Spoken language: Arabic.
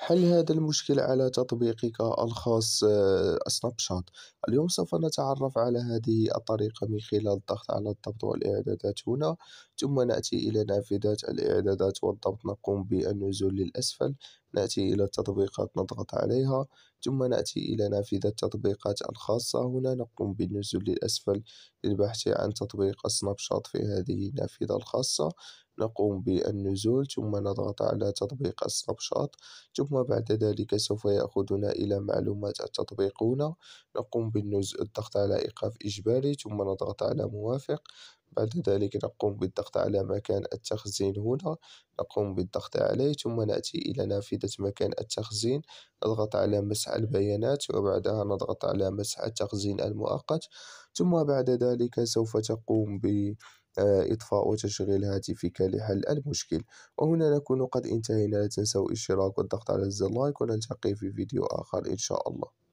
حل هذا المشكل على تطبيقك الخاص آه، سناب شات اليوم سوف نتعرف على هذه الطريقة من خلال الضغط على الضبط والإعدادات هنا ثم نأتي إلى نافذة الإعدادات والضبط نقوم بالنزول للأسفل نأتي إلى التطبيقات نضغط عليها ثم نأتي إلى نافذة التطبيقات الخاصة هنا نقوم بالنزول للأسفل للبحث عن تطبيق سناب شات في هذه النافذة الخاصة نقوم بالنزول ثم نضغط على تطبيق سناب شات ثم ثم بعد ذلك سوف يأخذنا إلى معلومات التطبيقون نقوم بالضغط على إيقاف إجباري ثم نضغط على موافق بعد ذلك نقوم بالضغط على مكان التخزين هنا نقوم بالضغط عليه ثم نأتي إلى نافذة مكان التخزين نضغط على مسح البيانات وبعدها نضغط على مسح التخزين المؤقت ثم بعد ذلك سوف تقوم ب إطفاء آه، وتشغيل هاتفك لحل المشكل وهنا نكون قد انتهينا لا تنسوا الاشتراك والضغط على زر لايك ونلتقي في فيديو آخر إن شاء الله